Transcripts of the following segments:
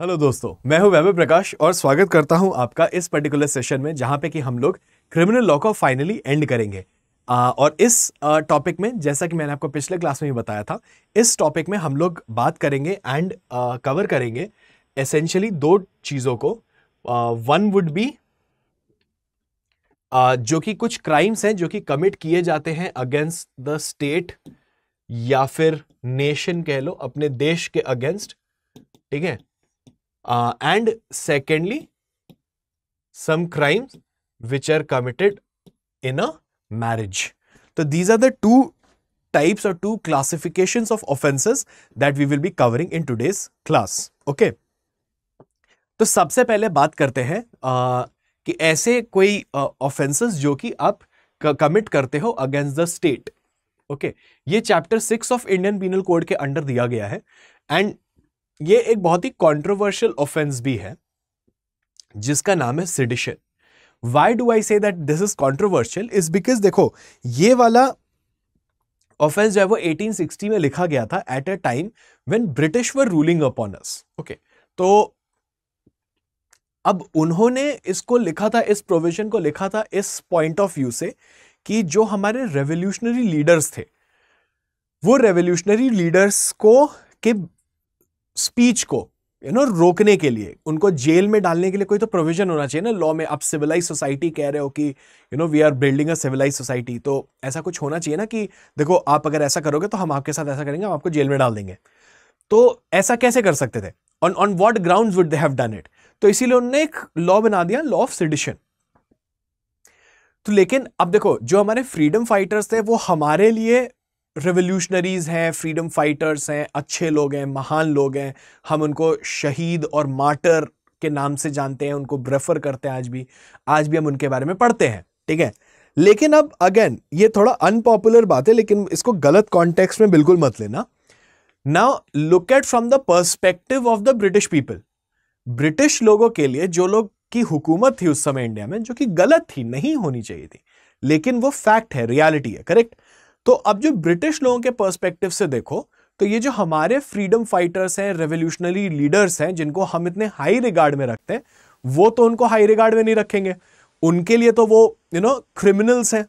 Hello दोस्तों मैं हूं वैभव प्रकाश और स्वागत करता हूं आपका इस पर्टिकुलर सेशन में जहां पे कि हम लोग क्रिमिनल लॉ को फाइनली एंड करेंगे आ, और इस टॉपिक में जैसा कि मैंने आपको पिछले क्लास में भी बताया था इस टॉपिक में हम लोग बात करेंगे एंड कवर करेंगे एसेंशियली दो चीज़ों को वन वुड बी जो कि कुछ क्राइम्स हैं जो कि कमिट किए जाते हैं अगेंस्ट द स्टेट या फिर नेशन कह लो अपने देश के अगेंस्ट ठीक है uh, and secondly some crimes which are committed in a marriage. So these are the two types or two classifications of offenses that we will be covering in today's class. Okay. तो सबसे पहले बात करते हैं आ, कि ऐसे कोई offences जो कि आप कमिट करते हो अगेंस्ट द स्टेट ओके ये chapter six of Indian penal code के अंडर दिया गया है एंड ये एक बहुत ही कॉन्ट्रोवर्शियल ऑफेंस भी है जिसका नाम है sedition Y do I say that this is controversial is because देखो ये वाला ऑफेंस जो है वो 1860 में लिखा गया था at a time when British were ruling upon us okay तो अब उन्होंने इसको लिखा था इस प्रोविजन को लिखा था इस पॉइंट ऑफ व्यू से कि जो हमारे रेवोल्यूशनरी लीडर्स थे वो रेवोल्यूशनरी लीडर्स को के स्पीच को यू नो रोकने के लिए उनको जेल में डालने के लिए कोई तो प्रोविजन होना चाहिए ना लॉ में आप सिविलाइज सोसाइटी कह रहे हो कि you know we are building a civilise society तो ऐसा कुछ होना चाहिए ना कि देखो आप अगर ऐसा करोगे तो हम आपके साथ ऐसा करेंगे हम आपको जेल में डाल देंगे तो ऐसा कैसे कर सकते थे on on what ground would they have done it तो इसीलिए उन्होंने एक लॉ बना दिया लॉ ऑफ सिडिशन तो लेकिन अब देखो जो हमारे फ्रीडम फाइटर्स थे वो हमारे लिए रेवोल्यूशनरीज़ हैं फ्रीडम फाइटर्स हैं अच्छे लोग हैं महान लोग हैं हम उनको शहीद और मार्टर के नाम से जानते हैं उनको प्रेफर करते हैं आज भी आज भी हम उनके बारे में पढ़ते हैं ठीक है लेकिन अब अगेन ये थोड़ा अनपॉपुलर बात है लेकिन इसको गलत कॉन्टेक्स्ट में बिल्कुल मत लेना now look at from the perspective of the British people British लोगों के लिए जो लोग की हुकूमत थी उस समय इंडिया में जो कि गलत थी नहीं होनी चाहिए थी लेकिन वो फैक्ट है रियालिटी है करेक्ट तो अब जो ब्रिटिश लोगों के पर्सपेक्टिव से देखो तो ये जो हमारे फ्रीडम फाइटर्स हैं रेवोल्यूशनरी लीडर्स हैं जिनको हम इतने हाई रिगार्ड में रखते हैं वो तो उनको हाई रिगार्ड में नहीं रखेंगे उनके लिए तो वो यू नो क्रिमिनल्स हैं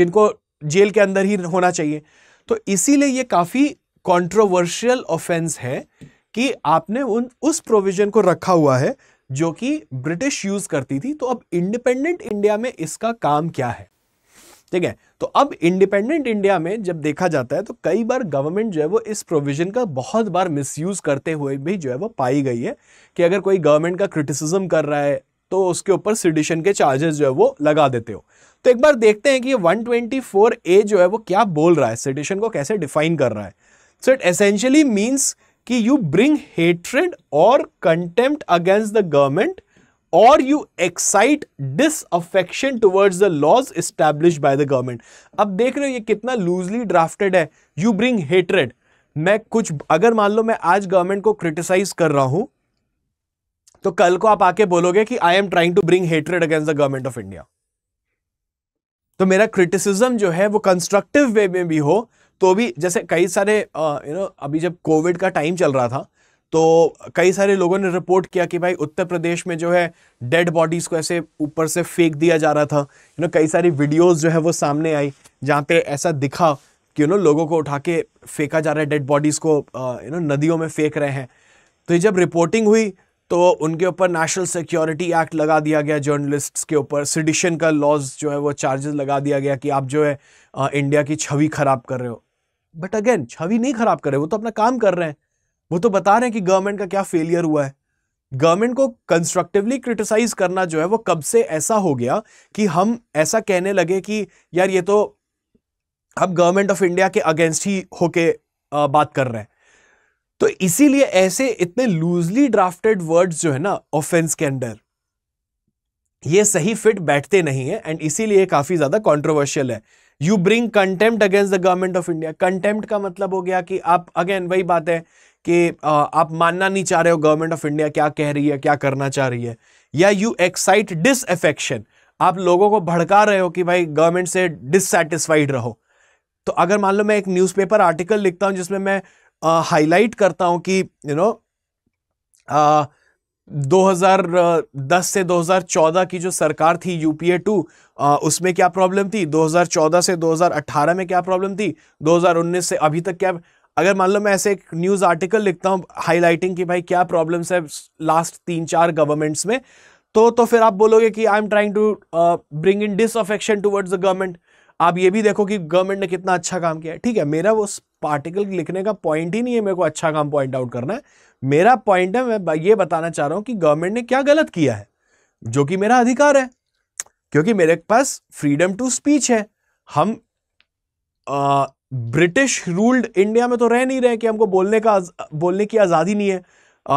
जिनको जेल के अंदर ही होना चाहिए तो इसीलिए ये काफ़ी कंट्रोवर्शियल ऑफेंस है कि आपने उन उस प्रोविजन को रखा हुआ है जो कि ब्रिटिश यूज़ करती थी तो अब इंडिपेंडेंट इंडिया में इसका काम क्या है ठीक है तो अब इंडिपेंडेंट इंडिया में जब देखा जाता है तो कई बार गवर्नमेंट जो है वो इस प्रोविजन का बहुत बार मिसयूज़ करते हुए भी जो है वो पाई गई है कि अगर कोई गवर्नमेंट का क्रिटिसिज्म कर रहा है तो उसके ऊपर सिडिशन के चार्जेस जो है वो लगा देते हो तो एक बार देखते हैं कि वन ट्वेंटी ए जो है वो क्या बोल रहा है सिडिशन को कैसे डिफाइन कर रहा है सो इट एसेंशियली मीन्स कि यू ब्रिंग हेट्रेड और contempt against the government or you excite disaffection towards the laws established by the government अब देख रहे हो ये कितना लूजली ड्राफ्टेड है यू ब्रिंग हेटरेड मैं कुछ अगर मान लो मैं आज गवर्नमेंट को क्रिटिसाइज कर रहा हूं तो कल को आप आके बोलोगे कि I am trying to bring hatred against the government of India तो मेरा क्रिटिसिज्म जो है वो कंस्ट्रक्टिव वे में भी हो तो भी जैसे कई सारे यू uh, नो अभी जब कोविड का टाइम चल रहा था तो कई सारे लोगों ने रिपोर्ट किया कि भाई उत्तर प्रदेश में जो है डेड बॉडीज़ को ऐसे ऊपर से फेंक दिया जा रहा था यू नो कई सारी वीडियोस जो है वो सामने आई जहाँ पे ऐसा दिखा कि यू नो लोगों को उठा के फेंका जा रहा है डेड बॉडीज़ को यू नो नदियों में फेंक रहे हैं तो ये जब रिपोर्टिंग हुई तो उनके ऊपर नेशनल सिक्योरिटी एक्ट लगा दिया गया जर्नलिस्ट्स के ऊपर सिडिशन का लॉज जो है वो चार्जेस लगा दिया गया कि आप जो है इंडिया की छवि खराब कर रहे हो बट अगेन छवि नहीं खराब कर रहे वो तो अपना काम कर रहे हैं वो तो बता रहे हैं कि गवर्नमेंट का क्या फेलियर हुआ है गवर्नमेंट को कंस्ट्रक्टिवली क्रिटिसाइज करना जो है वो कब से ऐसा हो गया कि हम ऐसा कहने लगे कि यार ये तो हम गवर्नमेंट ऑफ इंडिया के अगेंस्ट ही होके बात कर रहे हैं तो इसीलिए ऐसे इतने लूजली ड्राफ्टेड वर्ड्स जो है ना ऑफेंस के अंडर ये सही फिट बैठते नहीं है एंड इसीलिए काफी ज्यादा कॉन्ट्रोवर्शियल है you bring contempt against the government of India contempt का मतलब हो गया कि आप अगेन वही बात है कि आप मानना नहीं चाह रहे हो गवर्नमेंट ऑफ इंडिया क्या कह रही है क्या करना चाह रही है या यू एक्साइट डिसएफेक्शन आप लोगों को भड़का रहे हो कि भाई गवर्नमेंट से डिससेटिस्फाइड रहो तो अगर मान लो मैं एक न्यूज़पेपर आर्टिकल लिखता हूं जिसमें मैं हाईलाइट करता हूँ कि यू नो आ, 2010 से 2014 की जो सरकार थी यूपीए टू उसमें क्या प्रॉब्लम थी 2014 से 2018 में क्या प्रॉब्लम थी 2019 से अभी तक क्या अगर मान लो मैं ऐसे एक न्यूज़ आर्टिकल लिखता हूँ हाईलाइटिंग कि भाई क्या प्रॉब्लम्स है लास्ट तीन चार गवर्नमेंट्स में तो तो फिर आप बोलोगे कि I am trying to bring in disaffection towards the government आप ये भी देखो कि गवर्नमेंट ने कितना अच्छा काम किया है ठीक है मेरा वो आर्टिकल लिखने का पॉइंट ही नहीं है मेरे को अच्छा काम पॉइंट आउट करना है मेरा पॉइंट है मैं ये बताना चाह रहा हूँ कि गवर्नमेंट ने क्या गलत किया है जो कि मेरा अधिकार है क्योंकि मेरे पास फ्रीडम टू स्पीच है हम uh, ब्रिटिश रूल्ड इंडिया में तो रह नहीं रहे कि हमको बोलने का बोलने की आज़ादी नहीं है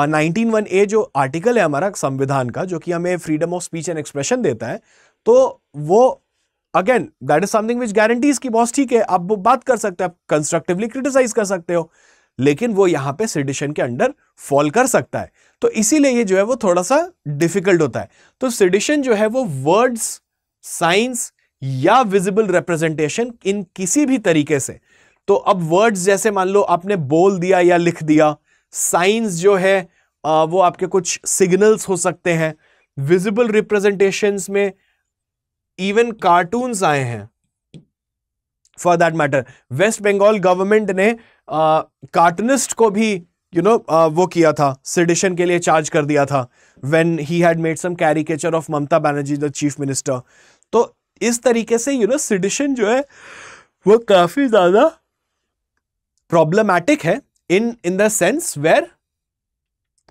नाइनटीन वन ए जो आर्टिकल है हमारा संविधान का जो कि हमें freedom of speech and expression देता है तो वो again that is something which guarantees की बहुत ठीक है आप वो बात कर सकते हो आप कंस्ट्रक्टिवली क्रिटिसाइज कर सकते हो लेकिन वो यहाँ पे सिडिशन के अंडर फॉल कर सकता है तो इसीलिए ये जो है वो थोड़ा सा डिफिकल्ट होता है तो सिडिशन जो है वो वर्ड्स साइंस या विजिबल रिप्रेजेंटेशन इन किसी भी तरीके से तो अब वर्ड्स जैसे मान लो आपने बोल दिया या लिख दिया साइंस जो है आ, वो आपके कुछ सिग्नल्स हो सकते हैं विजिबल रिप्रेजेंटेशन में इवन कार्टून्स आए हैं for that matter West Bengal government ने कार्टूनिस्ट को भी यू you नो know, uh, वो किया था सिडिशन के लिए चार्ज कर दिया था when he had made some caricature of Mamata Banerjee the chief minister इस तरीके से यू नो सिडिशन जो है वो काफ़ी ज़्यादा प्रॉब्लमैटिक है in in the sense where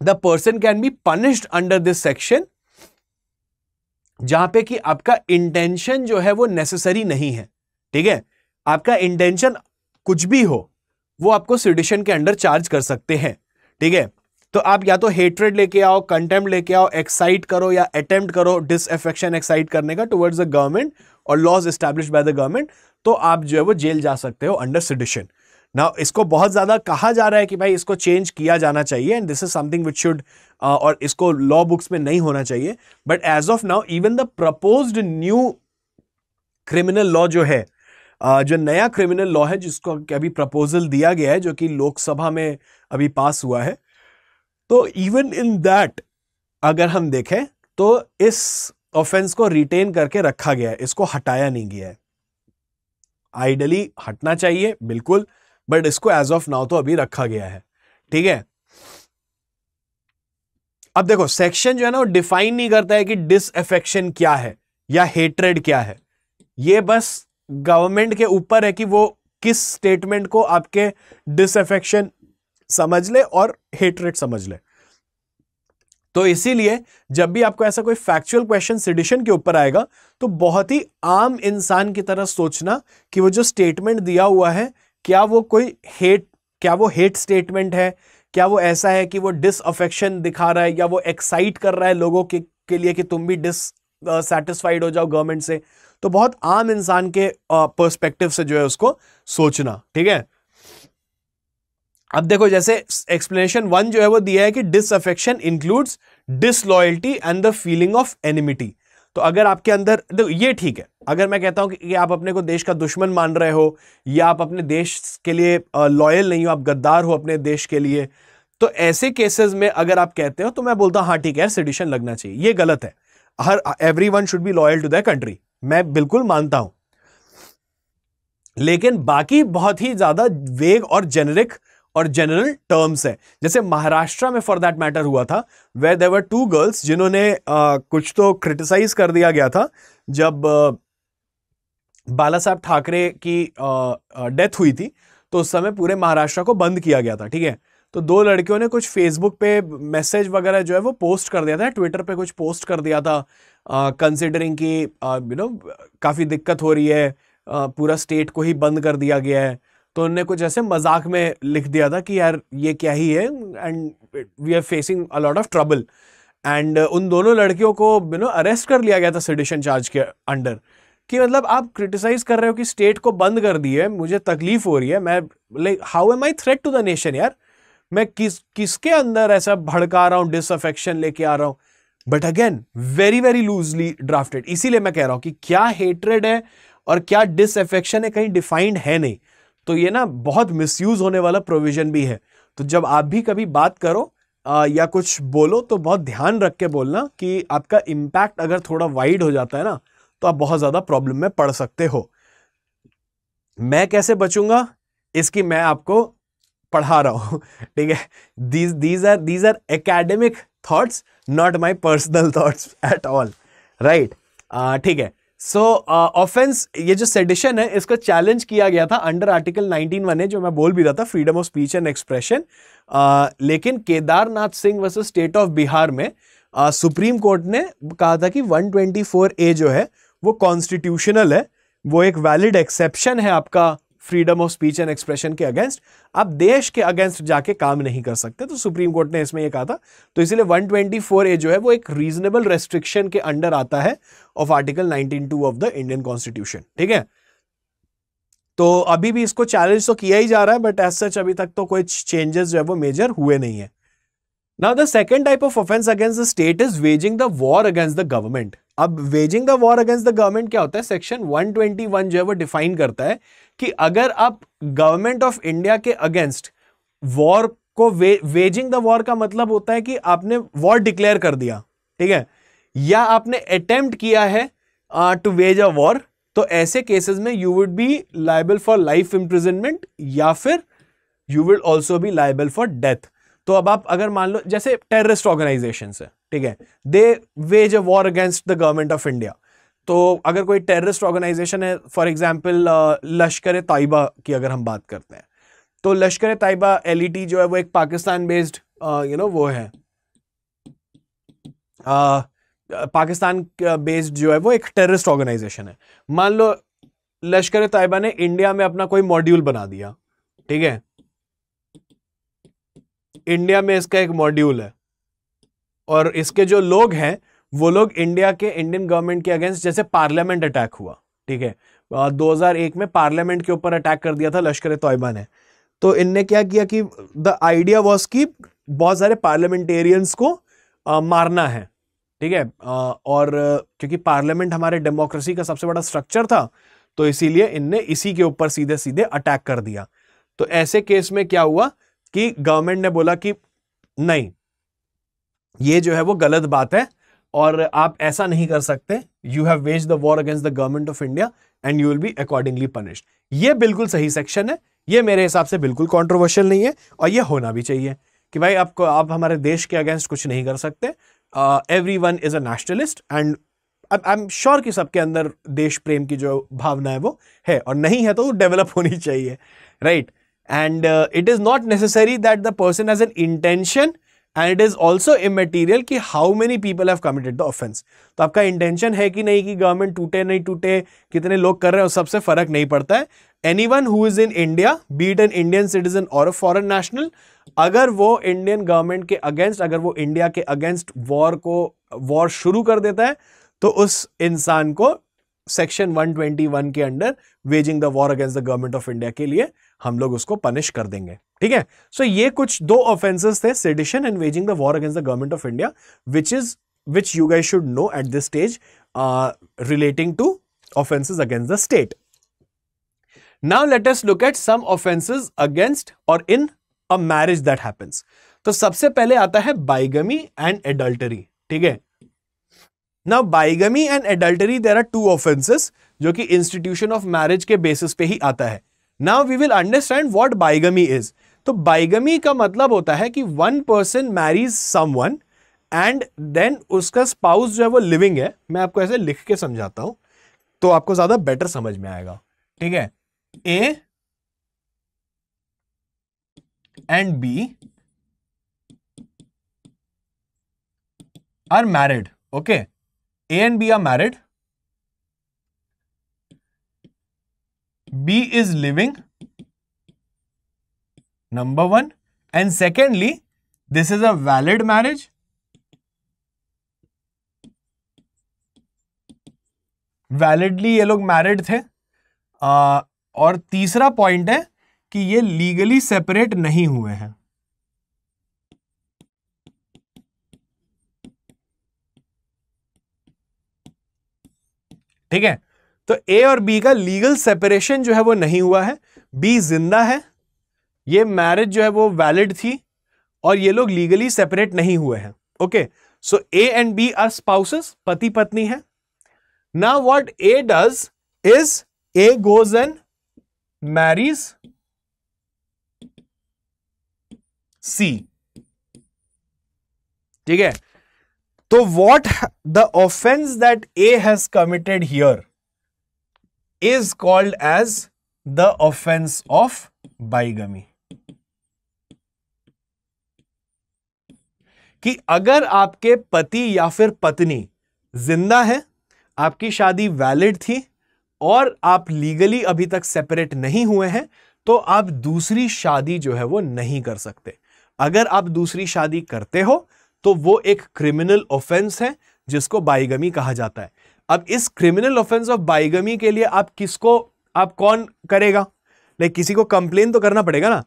the person can be punished under this section जहां पे कि आपका इंटेंशन जो है वो नेसेसरी नहीं है ठीक है आपका इंटेंशन कुछ भी हो वो आपको सिडिशन के अंडर चार्ज कर सकते हैं ठीक है तो आप या तो हेट्रेड लेके आओ कंटेम लेके आओ एक्साइट करो या अटेम्प्ट करो डिसएफेक्शन एक्साइट करने का टुवर्ड्स द गवर्नमेंट और laws establish by the government तो आप जो है वो जेल जा सकते हो अंडर सिडिशन ना इसको बहुत ज़्यादा कहा जा रहा है कि भाई इसको चेंज किया जाना चाहिए and this is something which should और इसको लॉ बुक्स में नहीं होना चाहिए but as of now even the propose new criminal law जो है uh, जो नया क्रिमिनल लॉ है जिसको अभी प्रपोजल दिया गया है जो कि लोकसभा में अभी पास हुआ है तो इवन इन दैट अगर हम देखें तो इस ऑफेंस को रिटेन करके रखा गया है इसको हटाया नहीं गया है आइडली हटना चाहिए बिल्कुल बट इसको एज ऑफ नाउ तो अभी रखा गया है ठीक है अब देखो सेक्शन जो है ना वो डिफाइन नहीं करता है कि डिसअफेक्शन क्या है या हेट्रेड क्या है ये बस गवर्नमेंट के ऊपर है कि वो किस स्टेटमेंट को आपके डिसअफेक्शन समझ ले और हेटरेट समझ ले तो इसीलिए जब भी आपको ऐसा कोई फैक्चुअल क्वेश्चन सिडिशन के ऊपर आएगा तो बहुत ही आम इंसान की तरह सोचना कि वो जो स्टेटमेंट दिया हुआ है क्या वो कोई हेट क्या वो हेट स्टेटमेंट है क्या वो ऐसा है कि वो डिसअफेक्शन दिखा रहा है या वो एक्साइट कर रहा है लोगों के, के लिए कि तुम भी डिस सेटिस्फाइड हो जाओ गवर्नमेंट से तो बहुत आम इंसान के पर्सपेक्टिव से जो है उसको सोचना ठीक है अब देखो जैसे एक्सप्लेनेशन वन जो है वो दिया है कि disaffection includes disloyalty and the feeling of enmity तो अगर आपके अंदर देखो ये ठीक है अगर मैं कहता हूं कि आप अपने को देश का दुश्मन मान रहे हो या आप अपने देश के लिए लॉयल नहीं हो आप गद्दार हो अपने देश के लिए तो ऐसे केसेस में अगर आप कहते हो तो मैं बोलता हूं हाँ ठीक है सिडिशन लगना चाहिए ये गलत है हर everyone should be loyal to the country मैं बिल्कुल मानता हूं लेकिन बाकी बहुत ही ज्यादा वेग और जेनरिक और जनरल टर्म्स है जैसे महाराष्ट्र में फॉर दैट मैटर हुआ था वेर देवर टू गर्ल्स जिन्होंने कुछ तो क्रिटिसाइज कर दिया गया था जब बाला साहब ठाकरे की डेथ हुई थी तो उस समय पूरे महाराष्ट्र को बंद किया गया था ठीक है तो दो लड़कियों ने कुछ फेसबुक पे मैसेज वगैरह जो है वो पोस्ट कर दिया था ट्विटर पे कुछ पोस्ट कर दिया था कंसिडरिंग कि यू नो काफ़ी दिक्कत हो रही है आ, पूरा स्टेट को ही बंद कर दिया गया है तो उनने कुछ ऐसे मजाक में लिख दिया था कि यार ये क्या ही है and we are facing a lot of trouble and उन दोनों लड़कियों को यू नो अरेस्ट कर लिया गया था सडिशन चार्ज के अंडर कि मतलब आप क्रिटिसाइज कर रहे हो कि स्टेट को बंद कर दिए मुझे तकलीफ हो रही है मैं like how am I threat to the nation यार मैं किस किसके अंदर ऐसा भड़का रहा हूँ डिसअफेक्शन लेके आ रहा हूँ but again very very loosely drafted इसीलिए मैं कह रहा हूँ कि क्या हेटरेड है और क्या डिसअफेक्शन है कहीं डिफाइंड है नहीं तो ये ना बहुत मिसयूज़ होने वाला प्रोविज़न भी है तो जब आप भी कभी बात करो आ, या कुछ बोलो तो बहुत ध्यान रख के बोलना कि आपका इम्पैक्ट अगर थोड़ा वाइड हो जाता है ना तो आप बहुत ज़्यादा प्रॉब्लम में पड़ सकते हो मैं कैसे बचूंगा इसकी मैं आपको पढ़ा रहा हूं ठीक है these these are these are academic thoughts not my personal thoughts at all right ठीक है सो so, ऑफेंस uh, ये जो सेडिशन है इसको चैलेंज किया गया था अंडर आर्टिकल 19 वन है जो मैं बोल भी रहा था freedom of speech and expression लेकिन Kedarnath Singh versus state of Bihar में uh, सुप्रीम uh, कोर्ट ने कहा था कि 124 ए जो है वो कॉन्स्टिट्यूशनल है वो एक वैलिड एक्सेप्शन है आपका freedom of speech and expression के अगेंस्ट आप देश के अगेंस्ट जाके काम नहीं कर सकते तो सुप्रीम कोर्ट ने इसमें ये कहा था तो इसलिए 124 ए जो है वो एक रीजनेबल रेस्ट्रिक्शन के अंडर आता है of article 192 of the Indian constitution ठीक है तो अभी भी इसको चैलेंज तो किया ही जा रहा है बट एज सच अभी तक तो कोई चेंजेस जो है वो मेजर हुए नहीं है now the second type of offence against the state is waging the war against the government अब waging the war against the government क्या होता है सेक्शन 121 जो है वो डिफाइन करता है कि अगर आप गवर्नमेंट ऑफ इंडिया के अगेंस्ट वॉर को वे, वेजिंग द वॉर का मतलब होता है कि आपने वॉर डिक्लेयर कर दिया ठीक है या आपने अटेम्प्ट किया है टू वेज अ वॉर तो ऐसे केसेस में you would be liable for life imprisonment या फिर you will also be liable for death तो अब आप अगर मान लो जैसे टेररिस्ट ऑर्गेनाइजेशन है ठीक है they wage a war against the government of India तो अगर कोई टेररिस्ट ऑर्गेनाइजेशन है फॉर एग्जाम्पल लश्कर तयबा की अगर हम बात करते हैं तो लश्कर तयबा एल e जो है वो एक पाकिस्तान बेस्ड यू नो वो है आ, पाकिस्तान बेस्ड जो है वो एक टेररिस्ट ऑर्गेनाइजेशन है मान लो लश्कर तयबा ने इंडिया में अपना कोई मॉड्यूल बना दिया ठीक है इंडिया में इसका एक मॉड्यूल है और इसके जो लोग हैं वो लोग इंडिया के इंडियन गवर्नमेंट के अगेंस्ट जैसे पार्लियामेंट अटैक हुआ ठीक है 2001 में पार्लियामेंट के ऊपर अटैक कर दिया था लश्कर तोयबा ने तो इनने क्या किया कि द आइडिया वॉज कि बहुत सारे पार्लियामेंटेरियंस को आ, मारना है ठीक है और क्योंकि पार्लियामेंट हमारे डेमोक्रेसी का सबसे बड़ा स्ट्रक्चर था तो इसीलिए इनने इसी के ऊपर सीधे सीधे अटैक कर दिया तो ऐसे केस में क्या हुआ कि गवर्नमेंट ने बोला कि नहीं ये जो है वो गलत बात है और आप ऐसा नहीं कर सकते you have wage the war against the government of India and you will be accordingly punished ये बिल्कुल सही सेक्शन है ये मेरे हिसाब से बिल्कुल कॉन्ट्रोवर्शियल नहीं है और ये होना भी चाहिए कि भाई आपको आप हमारे देश के अगेंस्ट कुछ नहीं कर सकते everyone is a nationalist and I am sure कि सबके अंदर देश प्रेम की जो भावना है वो है और नहीं है तो वो डेवलप होनी चाहिए right and it is not necessary that the person has an intention and it is also immaterial कि how many people have committed the offence तो आपका इंटेंशन है कि नहीं कि गवर्नमेंट टूटे नहीं टूटे कितने लोग कर रहे हैं सबसे फर्क नहीं पड़ता है anyone who is in India be it an Indian citizen और अ फॉरन नेशनल अगर वो इंडियन गवर्नमेंट के अगेंस्ट अगर वो इंडिया के अगेंस्ट वॉर को वॉर शुरू कर देता है तो उस इंसान को सेक्शन 121 के under waging the war against the government of India के लिए हम लोग उसको पनिश कर देंगे ठीक है सो ये कुछ दो ऑफेंसेस थे sedition and waging the war against the government of India which is which you guys should know at this stage relating to offenses against the state now latest look at at some offenses against or in a marriage that तो सबसे पहले आता है bigamy and adultery ठीक है ना bigamy and adultery there are two offences जो कि इंस्टीट्यूशन ऑफ मैरिज के बेसिस पे ही आता है now we will understand what bigamy is तो बाइगमी का मतलब होता है कि one person marries one and then उसका स्पाउस जो है वो लिविंग है मैं आपको ऐसे लिख के समझाता हूं तो आपको ज्यादा बेटर समझ में आएगा ठीक है A and B are married okay A and B are married B is living number one and secondly this is a valid marriage validly ये लोग मैरिड थे आ, और तीसरा पॉइंट है कि ये लीगली सेपरेट नहीं हुए हैं ठीक है तो ए और बी का लीगल सेपरेशन जो है वो नहीं हुआ है बी जिंदा है ये मैरिज जो है वो वैलिड थी और ये लोग लीगली सेपरेट नहीं हुए हैं okay so A and B are spouses पति पत्नी है ना what A does is A goes and marriage C ठीक है तो what the offence that A has committed here is called as the offense of bigamy. कि अगर आपके पति या फिर पत्नी जिंदा है आपकी शादी वैलिड थी और आप लीगली अभी तक सेपरेट नहीं हुए हैं तो आप दूसरी शादी जो है वो नहीं कर सकते अगर आप दूसरी शादी करते हो तो वो एक क्रिमिनल ऑफेंस है जिसको बाइगमी कहा जाता है अब इस क्रिमिनल ऑफेंस ऑफ बाइगमी के लिए आप किसको आप कौन करेगा लाइक किसी को कंप्लेन तो करना पड़ेगा ना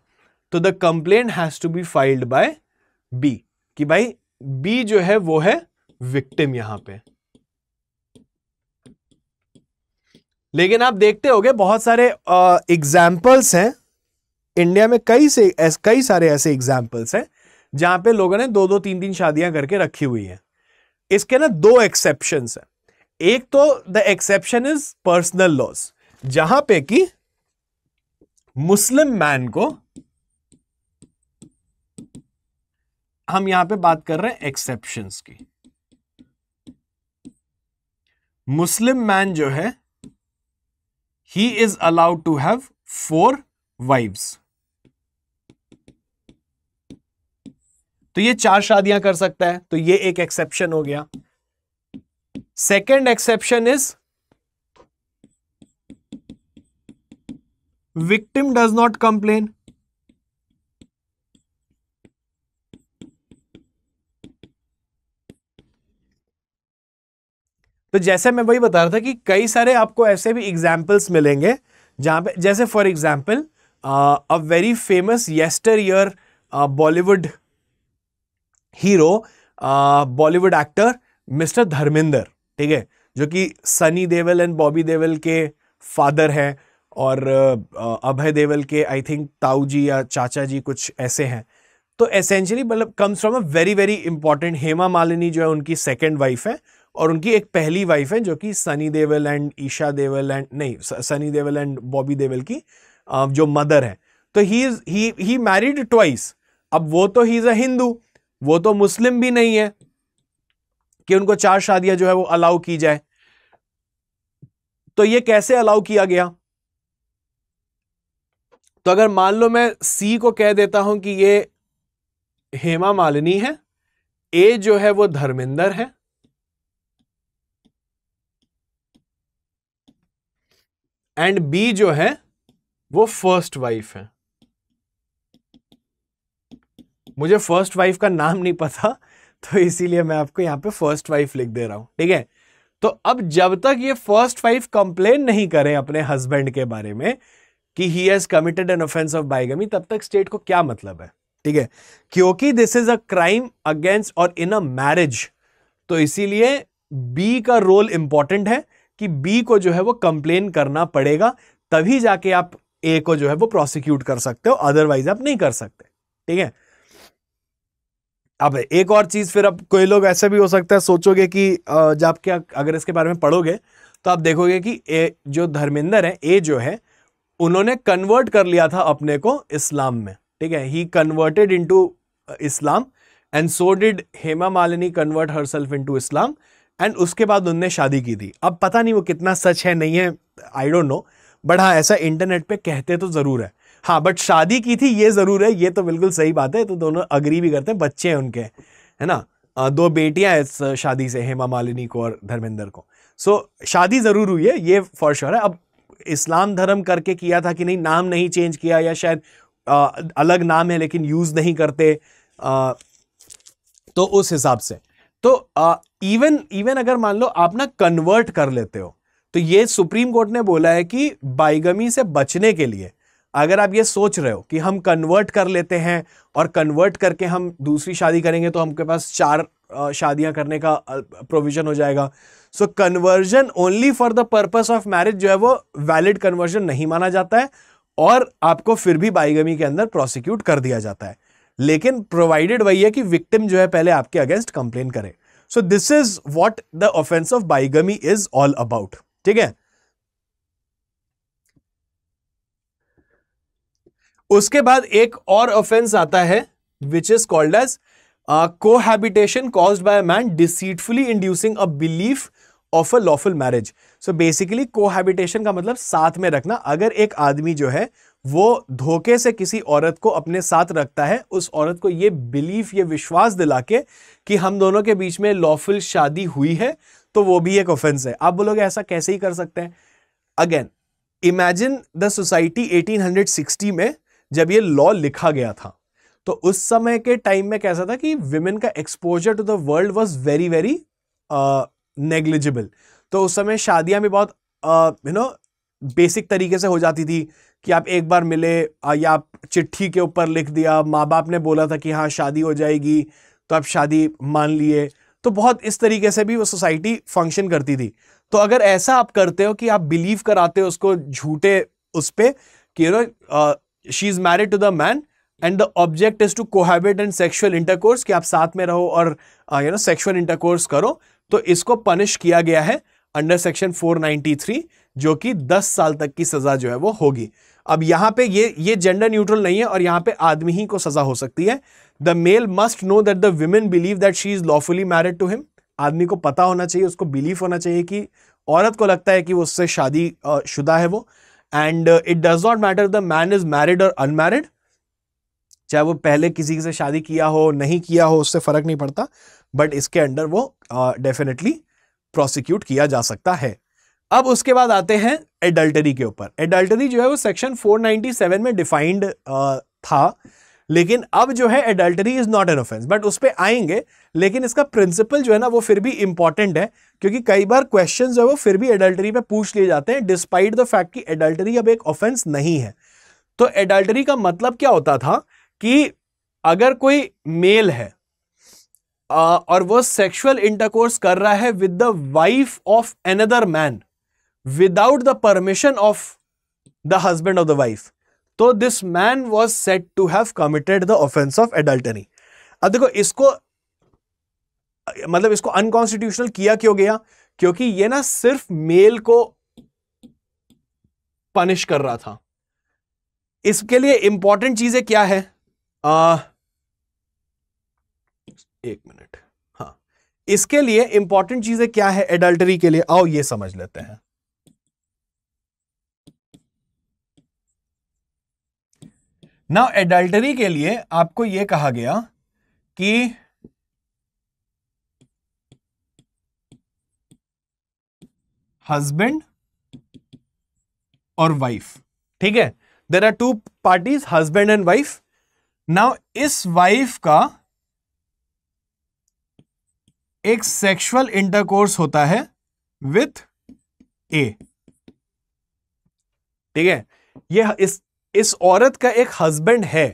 तो the complain has to be filed by B कि भाई बी जो है वो है विक्टिम यहां पे लेकिन आप देखते हो बहुत सारे एग्जाम्पल्स हैं इंडिया में कई से कई सारे ऐसे एग्जाम्पल्स हैं जहां पे लोगों ने दो दो तीन तीन शादियां करके रखी हुई हैं इसके ना दो एक्सेप्शन हैं एक तो the exception is personal laws जहां पे कि मुस्लिम मैन को हम यहां पे बात कर रहे हैं एक्सेप्शंस की मुस्लिम मैन जो है he is allowed to have four wives तो ये चार शादियां कर सकता है तो ये एक एक्सेप्शन हो गया second exception is victim does not complain तो जैसे मैं वही बता रहा था कि कई सारे आपको ऐसे भी एग्जाम्पल्स मिलेंगे जहां पे जैसे for example a very famous yesteryear Bollywood hero Bollywood actor mister Dharmendra ठीक है जो कि सनी देवल एंड बॉबी देवल के फादर हैं और अभय देवल के आई थिंक ताऊ जी या चाचा जी कुछ ऐसे हैं तो एसेंशियली मतलब comes from a very very important Hema Malini जो है उनकी सेकेंड वाइफ है और उनकी एक पहली वाइफ है जो कि सनी देवल एंड ईशा देवल एंड नहीं सनी देवल एंड बॉबी देवल की जो मदर है तो he is he he married twice अब वो तो ही इज़ अ हिंदू वो तो मुस्लिम भी नहीं है कि उनको चार शादियां जो है वो अलाउ की जाए तो ये कैसे अलाउ किया गया तो अगर मान लो मैं सी को कह देता हूं कि ये हेमा मालिनी है ए जो है वो धर्मेंद्र है एंड बी जो है वो फर्स्ट वाइफ है मुझे फर्स्ट वाइफ का नाम नहीं पता तो इसीलिए मैं आपको यहाँ पे फर्स्ट वाइफ लिख दे रहा हूँ ठीक है तो अब जब तक ये फर्स्ट वाइफ कंप्लेन नहीं करें अपने हस्बैंड के बारे में कि he has committed an offence of bigamy तब तक स्टेट को क्या मतलब है ठीक है क्योंकि this is a crime against और इन अ मैरिज तो इसीलिए बी का रोल इंपॉर्टेंट है कि बी को जो है वो कंप्लेन करना पड़ेगा तभी जाके आप ए को जो है वो प्रोसिक्यूट कर सकते हो अदरवाइज आप नहीं कर सकते ठीक है अब एक और चीज़ फिर अब कोई लोग ऐसे भी हो सकता है सोचोगे कि जब क्या अगर इसके बारे में पढ़ोगे तो आप देखोगे कि ए जो धर्मेंद्र है ए जो है उन्होंने कन्वर्ट कर लिया था अपने को इस्लाम में ठीक है he converted into Islam and so did Hema Malini convert herself into Islam and उसके बाद उनने शादी की थी अब पता नहीं वो कितना सच है नहीं है आई डोंट नो बट हाँ ऐसा इंटरनेट पे कहते तो ज़रूर है हाँ बट शादी की थी ये ज़रूर है ये तो बिल्कुल सही बात है तो दोनों अग्री भी करते हैं बच्चे हैं उनके है ना दो बेटियां इस शादी से हेमा मालिनी को और धर्मेंद्र को सो शादी ज़रूर हुई है ये फॉर श्योर है अब इस्लाम धर्म करके किया था कि नहीं नाम नहीं चेंज किया या शायद अलग नाम है लेकिन यूज़ नहीं करते तो उस हिसाब से तो इवन इवन अगर मान लो आप ना कन्वर्ट कर लेते हो तो ये सुप्रीम कोर्ट ने बोला है कि बाइगमी से बचने के लिए अगर आप ये सोच रहे हो कि हम कन्वर्ट कर लेते हैं और कन्वर्ट करके हम दूसरी शादी करेंगे तो हमके पास चार शादियां करने का प्रोविजन हो जाएगा so conversion only for the purpose of marriage जो है वो वैलिड कन्वर्जन नहीं माना जाता है और आपको फिर भी बाइगमी के अंदर प्रोसिक्यूट कर दिया जाता है लेकिन प्रोवाइडेड वही है कि विक्टिम जो है पहले आपके अगेंस्ट कंप्लेन करे so this is what the offence of bigamy is all about ठीक है उसके बाद एक और ऑफेंस आता है which is called as cohabitation caused by a man deceitfully inducing a belief of a lawful marriage so basically cohabitation का मतलब साथ में रखना अगर एक आदमी जो है वो धोखे से किसी औरत को अपने साथ रखता है उस औरत को ये बिलीफ ये विश्वास दिला के कि हम दोनों के बीच में लॉफुल शादी हुई है तो वो भी एक ऑफेंस है आप बोलोगे ऐसा कैसे ही कर सकते हैं अगेन इमेजिन द सोसाइटी 1860 में जब ये लॉ लिखा गया था तो उस समय के टाइम में कैसा था कि विमेन का exposure to the world was very very negligible तो उस समय शादियां भी बहुत यू नो बेसिक तरीके से हो जाती थी कि आप एक बार मिले या आप चिट्ठी के ऊपर लिख दिया माँ बाप ने बोला था कि हाँ शादी हो जाएगी तो आप शादी मान लिए तो बहुत इस तरीके से भी वो सोसाइटी फंक्शन करती थी तो अगर ऐसा आप करते हो कि आप बिलीव कराते हो उसको झूठे उस पर कि you know she is married to the man and the object is to cohabit and sexual intercourse कि आप साथ में रहो और यू नो सेक्शुअल इंटरकोर्स करो तो इसको पनिश किया गया है अंडर सेक्शन 493 जो कि 10 साल तक की सज़ा जो है वो होगी अब यहाँ पे ये ये जेंडर न्यूट्रल नहीं है और यहाँ पे आदमी ही को सज़ा हो सकती है the male must know that the women believe that she is lawfully married to him आदमी को पता होना चाहिए उसको बिलीव होना चाहिए कि औरत को लगता है कि वो उससे शादी uh, शुदा है वो and it does not matter the man is married और अनमैरिड चाहे वो पहले किसी से शादी किया हो नहीं किया हो उससे फ़र्क नहीं पड़ता बट इसके अंडर वो डेफिनेटली uh, प्रोसिक्यूट किया जा सकता है अब उसके बाद आते हैं एडल्टरी के ऊपर एडल्टरी जो है वो सेक्शन 497 में डिफाइंड uh, था लेकिन अब जो है adultery is not an offence but उस पर आएंगे लेकिन इसका प्रिंसिपल जो है ना वो फिर भी इंपॉर्टेंट है क्योंकि कई बार क्वेश्चन जो है वो फिर भी एडल्टरी पे पूछ लिए जाते हैं डिस्पाइट द फैक्ट कि एडल्टरी अब एक ऑफेंस नहीं है तो एडल्टरी का मतलब क्या होता था कि अगर कोई मेल है और वो सेक्शुअल इंटरकोर्स कर रहा है with the wife of another man without the permission of the husband of the wife तो this man was said to have committed the offence of adultery अब देखो इसको मतलब इसको अनकॉन्स्टिट्यूशनल किया क्यों गया क्योंकि ये ना सिर्फ मेल को पनिश कर रहा था इसके लिए इंपॉर्टेंट चीजें क्या है आ, एक मिनट हाँ इसके लिए इंपॉर्टेंट चीजें क्या है एडल्टरी के लिए आओ ये समझ लेते हैं ना एडल्टरी के लिए आपको यह कहा गया कि हस्बैंड और वाइफ ठीक है there are two parties husband and wife now इस वाइफ का एक सेक्सुअल इंटरकोर्स होता है विथ ए ठीक है ये इस इस औरत का एक हस्बैंड है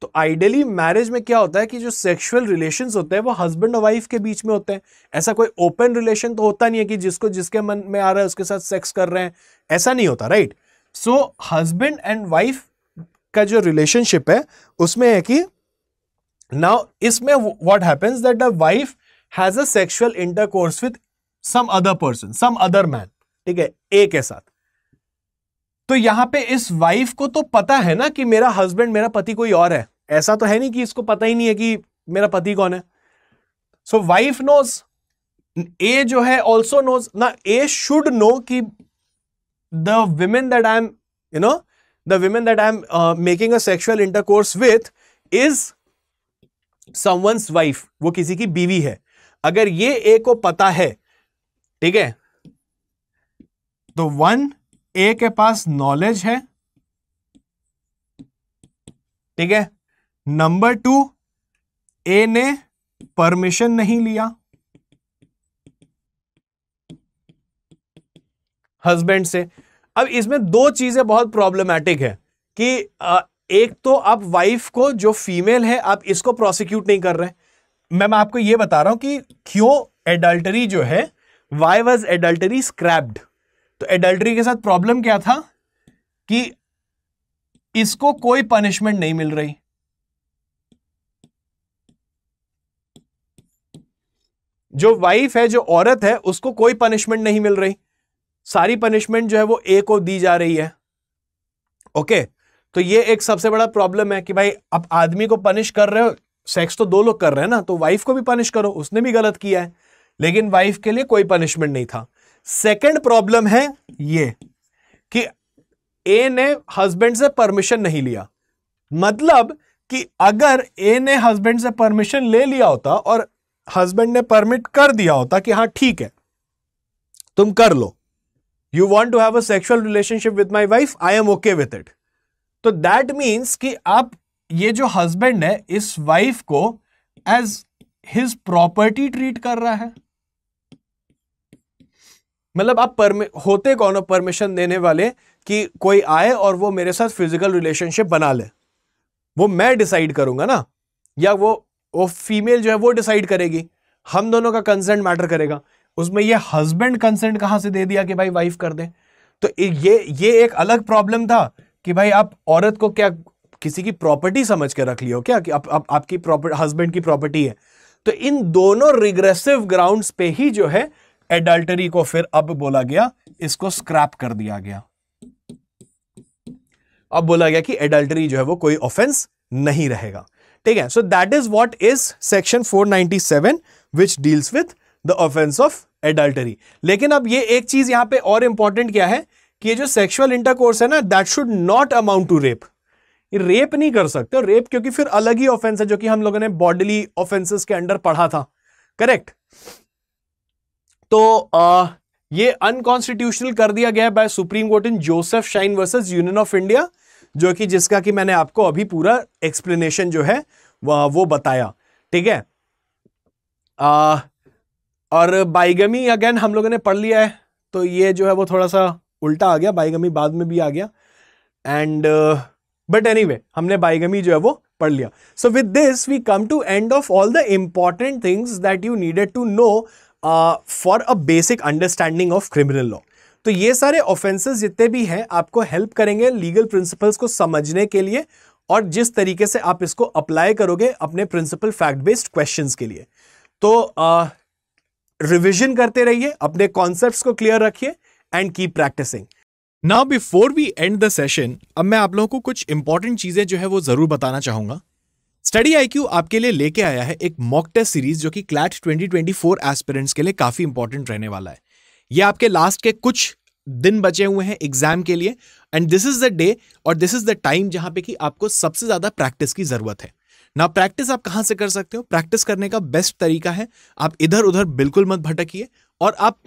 तो आइडियली मैरिज में क्या होता है कि जो सेक्सुअल रिलेशंस होते हैं वो हस्बैंड और वाइफ के बीच में होते हैं ऐसा कोई ओपन रिलेशन तो होता नहीं है कि जिसको जिसके मन में आ रहा है उसके साथ सेक्स कर रहे हैं ऐसा नहीं होता right so husband and wife का जो रिलेशनशिप है उसमें है कि नाउ इसमें what happens that the wife has a sexual intercourse with some other person some other man ठीक है ए के साथ तो यहां पे इस वाइफ को तो पता है ना कि मेरा हस्बैंड मेरा पति कोई और है ऐसा तो है नहीं कि इसको पता ही नहीं है कि मेरा पति कौन है सो वाइफ नोज ए जो है ऑल्सो नोज ना ए शुड नो कि the women that I am you know the women that I am making a sexual intercourse with is someone's wife वो किसी की बीवी है अगर ये ए को पता है ठीक है तो वन ए के पास नॉलेज है ठीक है नंबर टू ए ने परमिशन नहीं लिया हस्बैंड से अब इसमें दो चीजें बहुत प्रॉब्लमेटिक है कि एक तो आप वाइफ को जो फीमेल है आप इसको प्रोसिक्यूट नहीं कर रहे मैम आपको यह बता रहा हूं कि क्यों एडल्टरी जो है वाई वॉज एडल्टरी स्क्रैप्ड तो एडल्ट्री के साथ प्रॉब्लम क्या था कि इसको कोई पनिशमेंट नहीं मिल रही जो वाइफ है जो औरत है उसको कोई पनिशमेंट नहीं मिल रही सारी पनिशमेंट जो है वो ए को दी जा रही है ओके तो ये एक सबसे बड़ा प्रॉब्लम है कि भाई आप आदमी को पनिश कर रहे हो सेक्स तो दो लोग कर रहे हैं ना तो वाइफ को भी पनिश करो उसने भी गलत किया है लेकिन वाइफ के लिए कोई पनिशमेंट नहीं था सेकंड प्रॉब्लम है ये कि ए ने हस्बैंड से परमिशन नहीं लिया मतलब कि अगर ए ने हस्बैंड से परमिशन ले लिया होता और हस्बैंड ने परमिट कर दिया होता कि हाँ ठीक है तुम कर लो you want to have a sexual relationship with my wife I am okay with it तो दैट मीन्स कि आप ये जो हस्बैंड है इस वाइफ को एज हिज प्रॉपर्टी ट्रीट कर रहा है मतलब आप परमि होते कौन हो परमिशन देने वाले कि कोई आए और वो मेरे साथ फिजिकल रिलेशनशिप बना ले वो मैं डिसाइड करूंगा ना या वो वो फीमेल जो है वो डिसाइड करेगी हम दोनों का कंसेंट मैटर करेगा उसमें ये हस्बैंड कंसेंट कहाँ से दे दिया कि भाई वाइफ कर दे तो ये ये एक अलग प्रॉब्लम था कि भाई आप औरत को क्या किसी की प्रॉपर्टी समझ के रख लियो क्या कि आप, आप, आपकी प्रॉपर्टी हस्बैंड की प्रॉपर्टी है तो इन दोनों रिग्रेसिव ग्राउंड्स पे ही जो है एडल्टरी को फिर अब बोला गया इसको स्क्रैप कर दिया गया अब बोला गया कि एडल्टरी जो है वो कोई ऑफेंस नहीं रहेगा ठीक है so that is what is section 497 which deals with the offence of adultery लेकिन अब ये एक चीज यहां पे और इंपॉर्टेंट क्या है कि ये जो सेक्सुअल इंटरकोर्स है ना that should not amount to rape rape नहीं कर सकते रेप क्योंकि फिर अलग ही ऑफेंस है जो कि हम लोगों ने बॉडिली ऑफेंसेस के अंडर पढ़ा था करेक्ट तो आ, ये अनकॉन्स्टिट्यूशनल कर दिया गया by supreme court in Joseph Shine versus union of India जो कि जिसका कि मैंने आपको अभी पूरा एक्सप्लेनेशन जो है वो बताया ठीक है आ, और बाइगमी अगेन हम लोगों ने पढ़ लिया है तो ये जो है वो थोड़ा सा उल्टा आ गया बाइगमी बाद में भी आ गया एंड बट एनी हमने बाइगमी जो है वो पढ़ लिया so with this we come to end of all the important things that you needed to know for a basic understanding of criminal law तो ये सारे ऑफेंसेस जितने भी हैं आपको हेल्प करेंगे लीगल प्रिंसिपल्स को समझने के लिए और जिस तरीके से आप इसको अप्लाई करोगे अपने प्रिंसिपल फैक्ट बेस्ड क्वेश्चंस के लिए तो रिवीजन करते रहिए अपने कॉन्सेप्ट्स को क्लियर रखिए and keep practising now before we end the session अब मैं आप लोगों को कुछ इंपॉर्टेंट चीज़ें जो है वो ज़रूर बताना चाहूंगा स्टडी आईक्यू आपके लिए लेके आया है एक मॉक टेस्ट सीरीज जो कि क्लैट 2024 एस्पिरेंट्स के लिए काफी इंपॉर्टेंट रहने वाला है ये आपके लास्ट के कुछ दिन बचे हुए हैं एग्जाम के लिए and this is the day और दिस इज द टाइम जहां पे कि आपको सबसे ज्यादा प्रैक्टिस की जरूरत है ना प्रैक्टिस आप कहाँ से कर सकते हो प्रैक्टिस करने का बेस्ट तरीका है आप इधर उधर बिल्कुल मत भटकिए और आप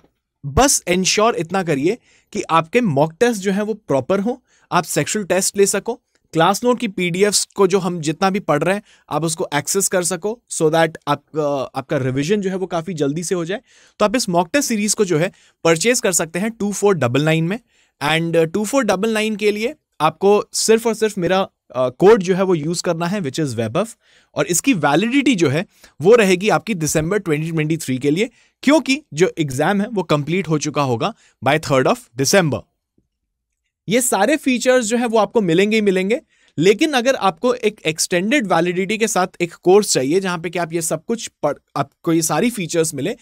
बस इंश्योर इतना करिए कि आपके मॉक टेस्ट जो है वो प्रॉपर हो आप सेक्शुअल टेस्ट ले सको क्लास नोट की पीडीएफ्स को जो हम जितना भी पढ़ रहे हैं आप उसको एक्सेस कर सको सो so दैट आप आपका रिविजन जो है वो काफ़ी जल्दी से हो जाए तो आप इस मॉक टेस्ट सीरीज़ को जो है परचेज कर सकते हैं टू फोर डबल नाइन में and two four double nine के लिए आपको सिर्फ और सिर्फ मेरा कोड uh, जो है वो यूज़ करना है विच इज़ वेबअव और इसकी वैलिडिटी जो है वो रहेगी आपकी दिसंबर 2023 के लिए क्योंकि जो एग्ज़ाम है वो कंप्लीट हो चुका होगा बाय थर्ड ऑफ दिसंबर ये सारे फीचर्स जो है वो आपको मिलेंगे ही मिलेंगे लेकिन अगर आपको एक एक्सटेंडेड वैलिडिटी के साथ एक कोर्स चाहिए जहां पे कि आप ये सब कुछ पढ़ आपको ये सारी फीचर्स मिले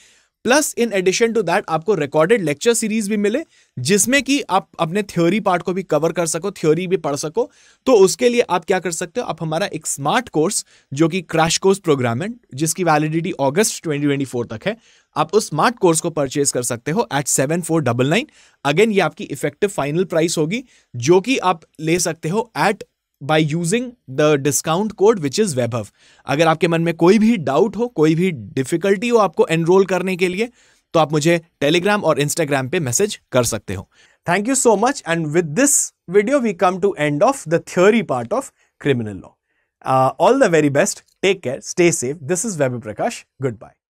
plus in addition to that आपको रिकॉर्डेड लेक्चर सीरीज भी मिले जिसमें कि आप अपने थ्योरी पार्ट को भी कवर कर सको थ्योरी भी पढ़ सको तो उसके लिए आप क्या कर सकते हो आप हमारा एक स्मार्ट कोर्स जो कि क्रैश कोर्स प्रोग्राम है जिसकी वैलिडिटी अगस्त 2024 तक है आप उस स्मार्ट कोर्स को परचेज कर सकते हो eight seven four double nine again ये आपकी इफेक्टिव फाइनल प्राइस होगी जो कि आप ले सकते हो at by using the discount code which is Vaibhav अगर आपके मन में कोई भी डाउट हो कोई भी डिफिकल्टी हो आपको एनरोल करने के लिए तो आप मुझे टेलीग्राम और इंस्टाग्राम पे मैसेज कर सकते हो thank you so much and with this video we come to end of the theory part of criminal law all the very best take care stay safe this is Vaibhav Prakash good bye